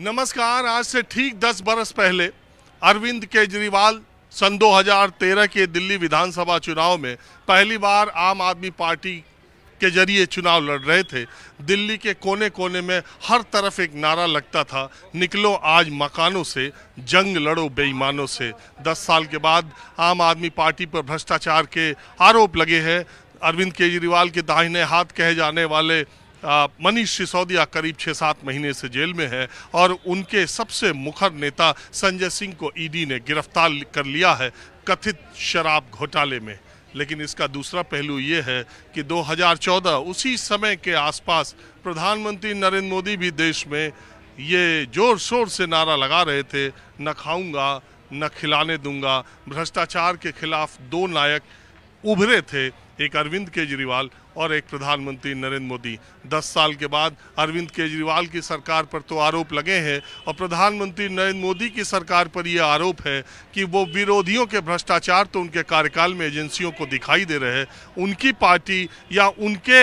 नमस्कार आज से ठीक 10 बरस पहले अरविंद केजरीवाल सन 2013 के दिल्ली विधानसभा चुनाव में पहली बार आम आदमी पार्टी के जरिए चुनाव लड़ रहे थे दिल्ली के कोने कोने में हर तरफ एक नारा लगता था निकलो आज मकानों से जंग लड़ो बेईमानों से 10 साल के बाद आम आदमी पार्टी पर भ्रष्टाचार के आरोप लगे हैं अरविंद केजरीवाल के दाहिने हाथ कहे जाने वाले मनीष सिसोदिया करीब छः सात महीने से जेल में है और उनके सबसे मुखर नेता संजय सिंह को ईडी ने गिरफ्तार कर लिया है कथित शराब घोटाले में लेकिन इसका दूसरा पहलू ये है कि 2014 उसी समय के आसपास प्रधानमंत्री नरेंद्र मोदी भी देश में ये जोर शोर से नारा लगा रहे थे न खाऊंगा न खिलाने दूंगा भ्रष्टाचार के खिलाफ दो नायक उभरे थे एक अरविंद केजरीवाल और एक प्रधानमंत्री नरेंद्र मोदी दस साल के बाद अरविंद केजरीवाल की सरकार पर तो आरोप लगे हैं और प्रधानमंत्री नरेंद्र मोदी की सरकार पर यह आरोप है कि वो विरोधियों के भ्रष्टाचार तो उनके कार्यकाल में एजेंसियों को दिखाई दे रहे हैं उनकी पार्टी या उनके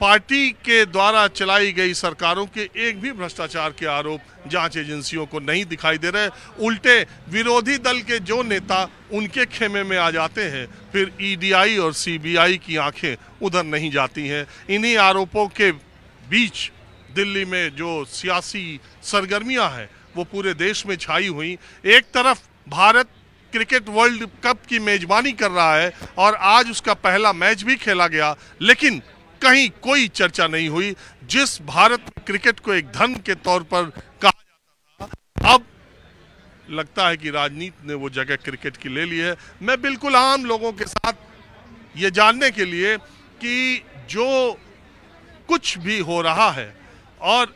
पार्टी के द्वारा चलाई गई सरकारों के एक भी भ्रष्टाचार के आरोप जांच एजेंसियों को नहीं दिखाई दे रहे उल्टे विरोधी दल के जो नेता उनके खेमे में आ जाते हैं फिर ईडीआई e और सीबीआई की आंखें उधर नहीं जाती हैं इन्हीं आरोपों के बीच दिल्ली में जो सियासी सरगर्मियां हैं वो पूरे देश में छाई हुई एक तरफ भारत क्रिकेट वर्ल्ड कप की मेजबानी कर रहा है और आज उसका पहला मैच भी खेला गया लेकिन कहीं कोई चर्चा नहीं हुई जिस भारत क्रिकेट को एक धन के तौर पर कहा जाता था अब लगता है कि राजनीति ने वो जगह क्रिकेट की ले ली है मैं बिल्कुल आम लोगों के साथ ये जानने के लिए कि जो कुछ भी हो रहा है और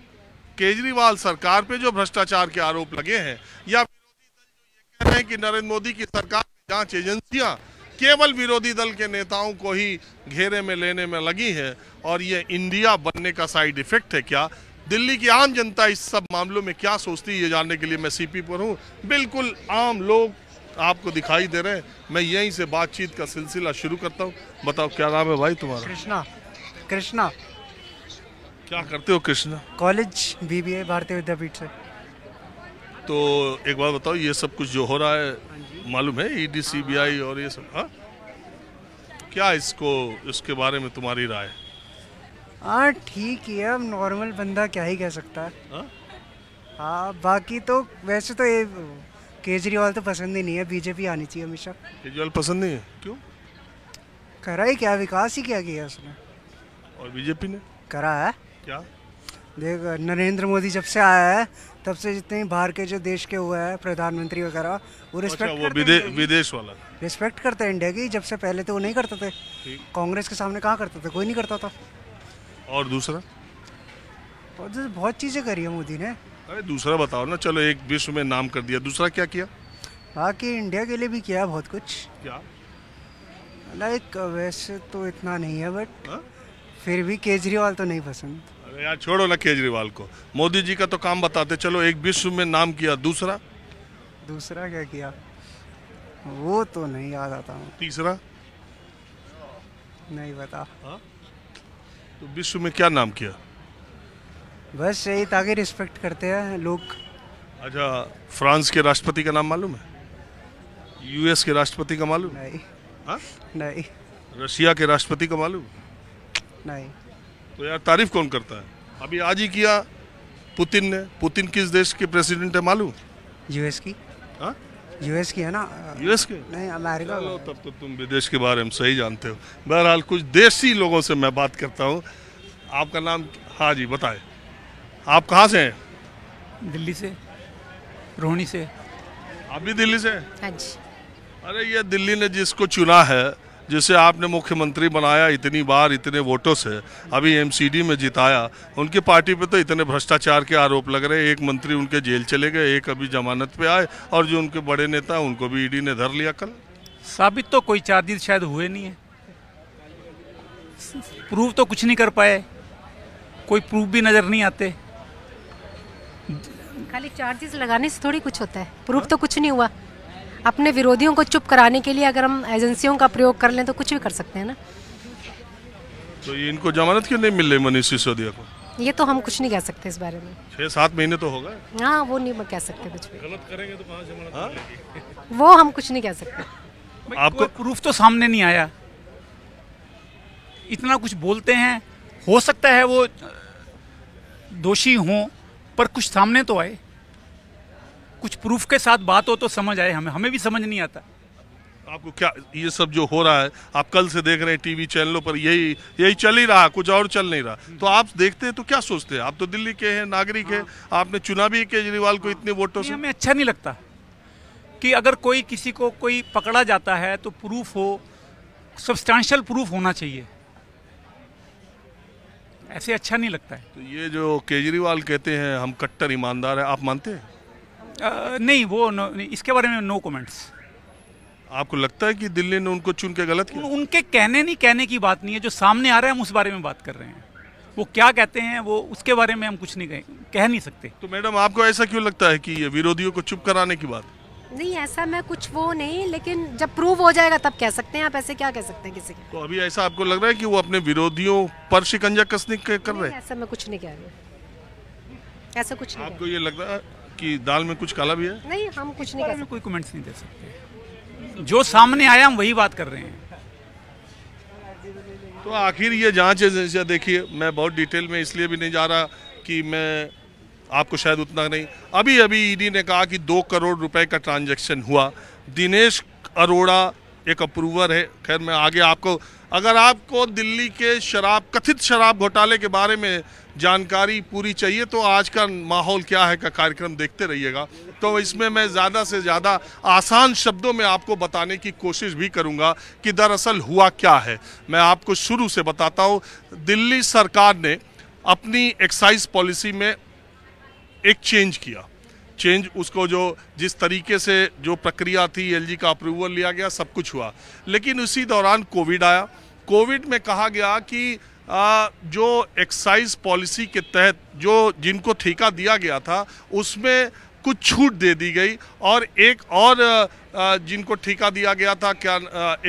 केजरीवाल सरकार पे जो भ्रष्टाचार के आरोप लगे हैं या विरोधी दल ये कह रहे हैं कि नरेंद्र मोदी की सरकार जांच एजेंसियां केवल विरोधी दल के नेताओं को ही घेरे में लेने में लगी है और ये इंडिया बनने का साइड इफेक्ट है क्या दिल्ली की आम जनता इस सब मामलों में क्या सोचती है ये जानने के लिए मैं सीपी पर हूँ बिल्कुल आम लोग आपको दिखाई दे रहे हैं मैं यहीं से बातचीत का सिलसिला शुरू करता हूँ बताओ क्या नाम है भाई तुम्हारा कृष्णा कृष्णा क्या करते हो कृष्णा कॉलेज बीबीए भारतीय विद्यापीठ से तो एक बात बताओ ये सब कुछ जो हो रहा है हाँ मालूम है ईडी e सीबीआई हाँ, हाँ। और ये सब हा? क्या इसको इसके बारे में तुम्हारी राय हाँ ठीक ही है अब नॉर्मल बंदा क्या ही कह सकता है हाँ बाकी तो वैसे तो ये केजरीवाल तो पसंद ही नहीं है बीजेपी आनी चाहिए हमेशा केजरीवाल पसंद नहीं है क्यों करा ही क्या विकास ही क्या किया उसने और बीजेपी ने करा है क्या देख नरेंद्र मोदी जब से आया है तब से जितने बाहर के जो देश के हुए हैं प्रधानमंत्री वगैरह वो रिस्पेक्ट अच्छा, वो विदे, विदेश वाला रिस्पेक्ट करते हैं इंडिया की जब से पहले तो वो नहीं करते थे कांग्रेस के सामने कहाँ करते थे कोई नहीं करता था और दूसरा और जैसे बहुत चीज़ें करी है मोदी ने अरे दूसरा बताओ ना चलो एक विश्व में नाम कर दिया दूसरा क्या किया बाकी इंडिया के लिए भी किया बहुत कुछ क्या लाइक वैसे तो इतना नहीं है बट हाँ? फिर भी केजरीवाल तो नहीं पसंद यार छोड़ो ना केजरीवाल को मोदी जी का तो काम बताते चलो एक विश्व में नाम किया दूसरा दूसरा क्या किया वो तो नहीं याद आता हूँ तीसरा नहीं बता हाँ? तो विश्व में क्या नाम किया बस यही ताकि रिस्पेक्ट करते हैं लोग अच्छा फ्रांस के राष्ट्रपति का नाम मालूम है यूएस के राष्ट्रपति का मालूम नहीं हा? नहीं रशिया के राष्ट्रपति का मालूम नहीं तो यार तारीफ कौन करता है अभी आज ही किया पुतिन ने पुतिन किस देश के प्रेसिडेंट है मालूम यूएस की यूएस हाँ? की है ना यूएस के नहीं अमेरिका चलो तब तो तुम विदेश के बारे में सही जानते हो बहरहाल कुछ देसी लोगों से मैं बात करता हूँ आपका नाम हाँ जी बताए आप कहाँ से हैं दिल्ली से रोहनी से आप भी दिल्ली से हाँ जी अरे ये दिल्ली ने जिसको चुना है जिसे आपने मुख्यमंत्री बनाया इतनी बार इतने वोटों से अभी एमसीडी में जिताया उनकी पार्टी पे तो इतने भ्रष्टाचार के आरोप लग रहे एक मंत्री उनके जेल चले गए एक अभी जमानत पे आए और जो उनके बड़े नेता उनको भी ईडी e ने धर लिया कल साबित तो कोई चार्जिस शायद हुए नहीं है प्रूफ तो कुछ नहीं कर पाए कोई प्रूफ भी नज़र नहीं आते खाली चार्जेस लगाने से थोड़ी कुछ होता है प्रूफ तो कुछ नहीं हुआ अपने विरोधियों को चुप कराने के लिए अगर हम एजेंसियों का प्रयोग कर लें तो कुछ भी कर सकते हैं ना तो ये इनको जमानत क्यों नहीं मिल रही मनीष सिसोदिया को ये तो हम कुछ नहीं कह सकते इस बारे में छह सात महीने तो होगा हाँ वो नहीं कह सकते कुछ भी गलत करेंगे तो जमानत हाँ? वो हम कुछ नहीं कह सकते आपको प्रूफ तो सामने नहीं आया इतना कुछ बोलते हैं हो सकता है वो दोषी हों पर कुछ सामने तो आए कुछ प्रूफ के साथ बात हो तो समझ आए हमें हमें भी समझ नहीं आता आपको क्या ये सब जो हो रहा है आप कल से देख रहे हैं टीवी चैनलों पर यही यही चल ही रहा कुछ और चल नहीं रहा तो आप देखते हैं तो क्या सोचते हैं आप तो दिल्ली के हैं नागरिक हाँ। हैं आपने चुना भी केजरीवाल को इतने वोटों से हमें अच्छा नहीं लगता कि अगर कोई किसी को कोई पकड़ा जाता है तो प्रूफ हो सब्सटैंशल प्रूफ होना चाहिए ऐसे अच्छा नहीं लगता है तो ये जो केजरीवाल कहते हैं हम कट्टर ईमानदार है आप मानते हैं आ, नहीं वो न, इसके बारे में नो कमेंट्स आपको लगता है कि दिल्ली ने उनको चुन के गलत किया उनके कहने नहीं कहने की बात नहीं है जो सामने आ रहा है हम उस बारे में बात कर रहे हैं वो क्या कहते हैं वो उसके बारे में हम कुछ नहीं कह, कह नहीं सकते तो मैडम आपको ऐसा क्यों लगता है कि ये विरोधियों को चुप कराने की बात नहीं ऐसा मैं कुछ वो नहीं लेकिन जब प्रूव हो जाएगा तब कह सकते हैं आप ऐसे क्या कह सकते हैं किसी के तो अभी ऐसा आपको लग रहा है कि वो अपने विरोधियों पर शिकंजा कसने कर रहे हैं ऐसा मैं कुछ नहीं कह रही ऐसा कुछ नहीं आपको ये लग रहा है कि दाल में कुछ काला भी है नहीं हम कुछ नहीं कर सकते कोई कमेंट्स नहीं दे सकते जो सामने आया हम वही बात कर रहे हैं तो आखिर ये जांच एजेंसियाँ देखिए मैं बहुत डिटेल में इसलिए भी नहीं जा रहा कि मैं आपको शायद उतना नहीं अभी अभी ईडी e ने कहा कि दो करोड़ रुपए का ट्रांजैक्शन हुआ दिनेश अरोड़ा एक अप्रूवर है खैर मैं आगे आपको अगर आपको दिल्ली के शराब कथित शराब घोटाले के बारे में जानकारी पूरी चाहिए तो आज का माहौल क्या है का कार्यक्रम देखते रहिएगा तो इसमें मैं ज़्यादा से ज़्यादा आसान शब्दों में आपको बताने की कोशिश भी करूँगा कि दरअसल हुआ क्या है मैं आपको शुरू से बताता हूँ दिल्ली सरकार ने अपनी एक्साइज पॉलिसी में एक चेंज किया चेंज उसको जो जिस तरीके से जो प्रक्रिया थी एलजी का अप्रूवल लिया गया सब कुछ हुआ लेकिन उसी दौरान कोविड आया कोविड में कहा गया कि आ, जो एक्साइज पॉलिसी के तहत जो जिनको ठेका दिया गया था उसमें कुछ छूट दे दी गई और एक और जिनको ठेका दिया गया था क्या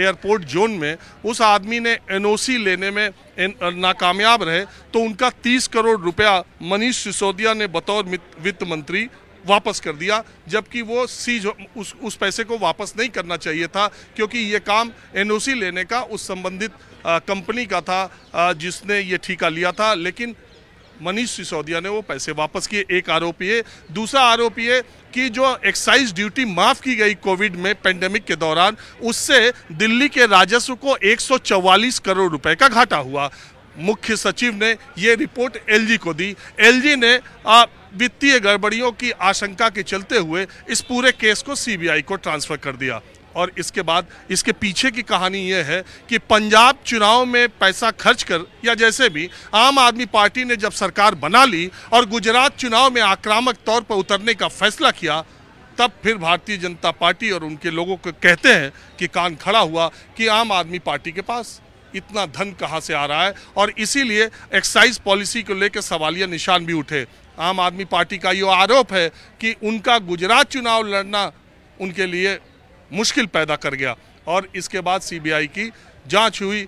एयरपोर्ट जोन में उस आदमी ने एनओसी लेने में नाकामयाब रहे तो उनका 30 करोड़ रुपया मनीष सिसोदिया ने बतौर वित्त मंत्री वापस कर दिया जबकि वो सीज उस उस पैसे को वापस नहीं करना चाहिए था क्योंकि ये काम एनओसी लेने का उस संबंधित कंपनी का था आ, जिसने ये ठीका लिया था लेकिन मनीष सिसोदिया ने वो पैसे वापस किए एक आरोपी है दूसरा आरोपी है कि जो एक्साइज ड्यूटी माफ़ की गई कोविड में पेंडेमिक के दौरान उससे दिल्ली के राजस्व को 144 करोड़ रुपए का घाटा हुआ मुख्य सचिव ने ये रिपोर्ट एलजी को दी एलजी ने आ, वित्तीय गड़बड़ियों की आशंका के चलते हुए इस पूरे केस को सीबीआई को ट्रांसफ़र कर दिया और इसके बाद इसके पीछे की कहानी यह है कि पंजाब चुनाव में पैसा खर्च कर या जैसे भी आम आदमी पार्टी ने जब सरकार बना ली और गुजरात चुनाव में आक्रामक तौर पर उतरने का फैसला किया तब फिर भारतीय जनता पार्टी और उनके लोगों को कहते हैं कि कान खड़ा हुआ कि आम आदमी पार्टी के पास इतना धन कहाँ से आ रहा है और इसीलिए एक्साइज पॉलिसी को लेकर सवालिया निशान भी उठे आम आदमी पार्टी का ये आरोप है कि उनका गुजरात चुनाव लड़ना उनके लिए मुश्किल पैदा कर गया और इसके बाद सीबीआई की जांच हुई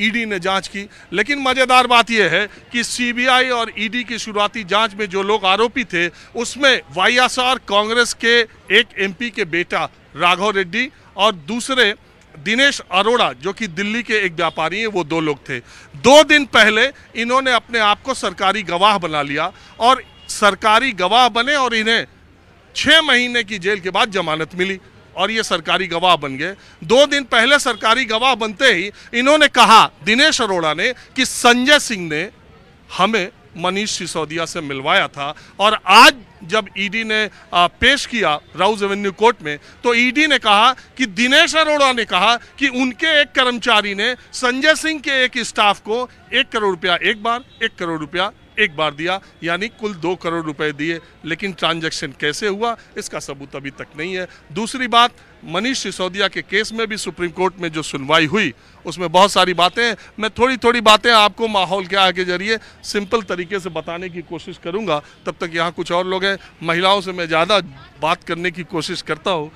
ईडी e ने जांच की लेकिन मज़ेदार बात यह है कि सीबीआई और ईडी e की शुरुआती जांच में जो लोग आरोपी थे उसमें वाईएसआर कांग्रेस के एक एमपी के बेटा राघव रेड्डी और दूसरे दिनेश अरोड़ा जो कि दिल्ली के एक व्यापारी हैं वो दो लोग थे दो दिन पहले इन्होंने अपने आप को सरकारी गवाह बना लिया और सरकारी गवाह बने और इन्हें छः महीने की जेल के बाद जमानत मिली और ये सरकारी गवाह बन गए दो दिन पहले सरकारी गवाह बनते ही इन्होंने कहा दिनेश अरोड़ा ने कि संजय सिंह ने हमें मनीष सिसोदिया से मिलवाया था और आज जब ईडी e ने पेश किया राउज एवेन्यू कोर्ट में तो ईडी e ने कहा कि दिनेश अरोड़ा ने कहा कि उनके एक कर्मचारी ने संजय सिंह के एक स्टाफ को एक करोड़ रुपया एक बार एक करोड़ रुपया एक बार दिया यानी कुल दो करोड़ रुपए दिए लेकिन ट्रांजैक्शन कैसे हुआ इसका सबूत अभी तक नहीं है दूसरी बात मनीष सिसोदिया के केस में भी सुप्रीम कोर्ट में जो सुनवाई हुई उसमें बहुत सारी बातें हैं मैं थोड़ी थोड़ी बातें आपको माहौल के आगे जरिए सिंपल तरीके से बताने की कोशिश करूंगा तब तक यहाँ कुछ और लोग हैं महिलाओं से मैं ज़्यादा बात करने की कोशिश करता हूँ